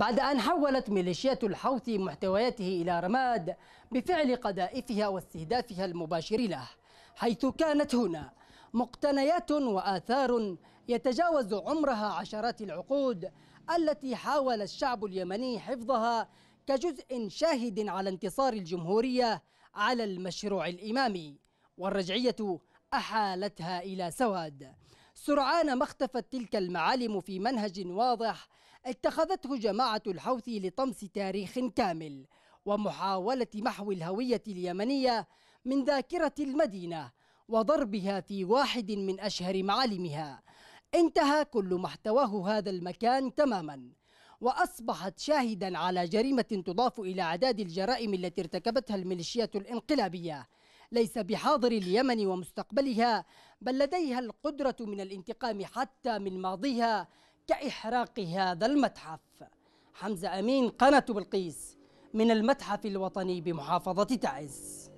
بعد أن حولت ميليشيات الحوثي محتوياته إلى رماد بفعل قذائفها واستهدافها المباشر له حيث كانت هنا مقتنيات وآثار يتجاوز عمرها عشرات العقود التي حاول الشعب اليمني حفظها كجزء شاهد على انتصار الجمهورية على المشروع الإمامي والرجعية أحالتها إلى سواد سرعان ما اختفت تلك المعالم في منهج واضح اتخذته جماعة الحوثي لطمس تاريخ كامل ومحاولة محو الهوية اليمنية من ذاكرة المدينة وضربها في واحد من أشهر معالمها انتهى كل محتواه هذا المكان تماما وأصبحت شاهدا على جريمة تضاف إلى عداد الجرائم التي ارتكبتها الميليشيات الانقلابية ليس بحاضر اليمن ومستقبلها بل لديها القدرة من الانتقام حتى من ماضيها كإحراق هذا المتحف حمزة أمين قناة بلقيس من المتحف الوطني بمحافظة تعز